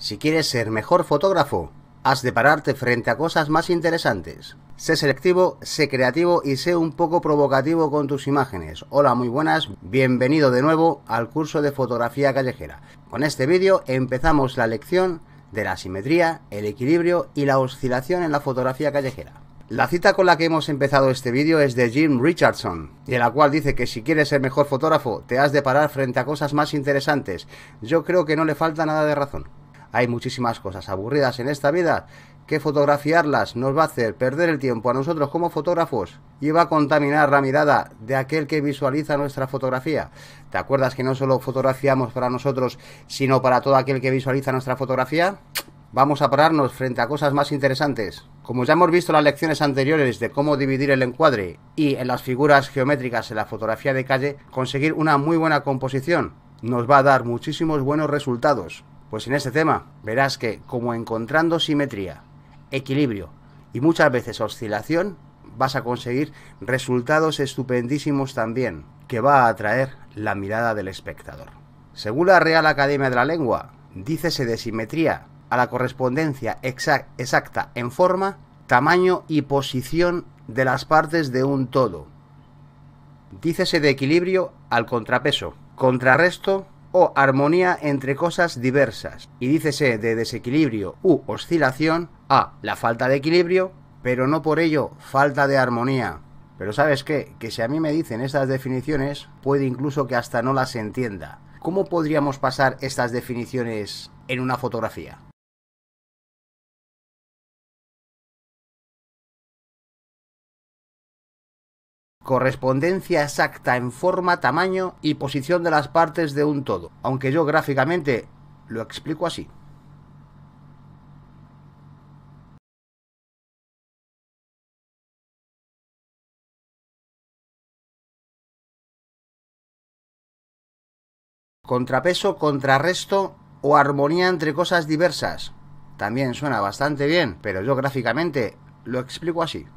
Si quieres ser mejor fotógrafo, has de pararte frente a cosas más interesantes. Sé selectivo, sé creativo y sé un poco provocativo con tus imágenes. Hola, muy buenas, bienvenido de nuevo al curso de fotografía callejera. Con este vídeo empezamos la lección de la simetría, el equilibrio y la oscilación en la fotografía callejera. La cita con la que hemos empezado este vídeo es de Jim Richardson, y en la cual dice que si quieres ser mejor fotógrafo, te has de parar frente a cosas más interesantes. Yo creo que no le falta nada de razón. Hay muchísimas cosas aburridas en esta vida que fotografiarlas nos va a hacer perder el tiempo a nosotros como fotógrafos y va a contaminar la mirada de aquel que visualiza nuestra fotografía. ¿Te acuerdas que no solo fotografiamos para nosotros, sino para todo aquel que visualiza nuestra fotografía? Vamos a pararnos frente a cosas más interesantes. Como ya hemos visto en las lecciones anteriores de cómo dividir el encuadre y en las figuras geométricas en la fotografía de calle, conseguir una muy buena composición nos va a dar muchísimos buenos resultados. Pues en este tema verás que como encontrando simetría, equilibrio y muchas veces oscilación, vas a conseguir resultados estupendísimos también, que va a atraer la mirada del espectador. Según la Real Academia de la Lengua, dícese de simetría a la correspondencia exacta en forma, tamaño y posición de las partes de un todo. Dícese de equilibrio al contrapeso, contrarresto o armonía entre cosas diversas, y dícese de desequilibrio u oscilación a la falta de equilibrio, pero no por ello falta de armonía. Pero sabes qué, que si a mí me dicen estas definiciones, puede incluso que hasta no las entienda. ¿Cómo podríamos pasar estas definiciones en una fotografía? correspondencia exacta en forma, tamaño y posición de las partes de un todo, aunque yo gráficamente lo explico así. Contrapeso, contrarresto o armonía entre cosas diversas. También suena bastante bien, pero yo gráficamente lo explico así.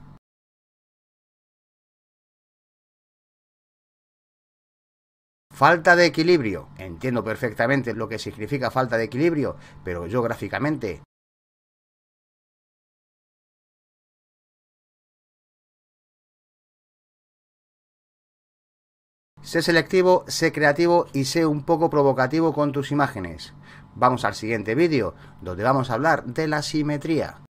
Falta de equilibrio. Entiendo perfectamente lo que significa falta de equilibrio, pero yo gráficamente... Sé selectivo, sé creativo y sé un poco provocativo con tus imágenes. Vamos al siguiente vídeo, donde vamos a hablar de la simetría.